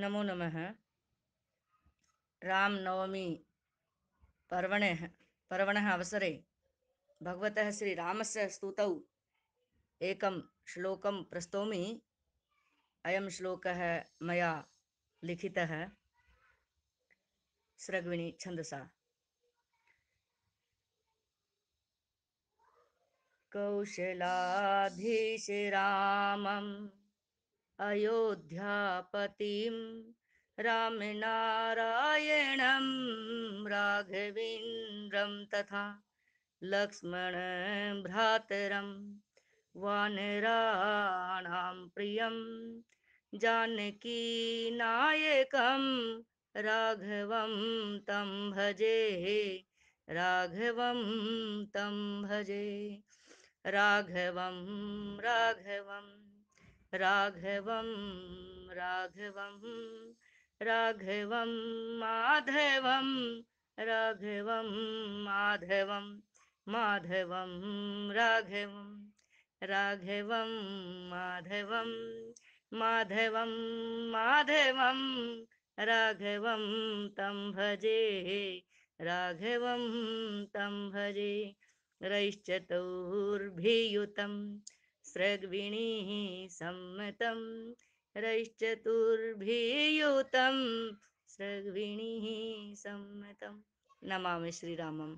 नमो नमः नवमी पर्वणे पर्वण अवसरे राम से स्तुत एक श्लोक प्रस्तौमी अयं श्लोक मया लिखि सृग्विणी छंदसा कौशलाभिषिरामम् अयोध्यापतिं रामनारायणं राघवेन्द्रं तथा लक्ष्मण लक्ष्मणभ्रातरं वानराणां प्रियं जानकीनायकं राघवं तं भजे राघवं तं भजे राघवं राघवम् राघवम राघवम राघवम माधवम राघवम माधवम माधवम राघवम राघवम माधवम माधवम माधवम राघवम तम भजे राघवम तम भजे रैश्चतुर्भियुतम् सृग्विणी सम्मतं रश्चतुर्भियुतं सृग्विणीः सम्मतं नमामि श्रीरामम्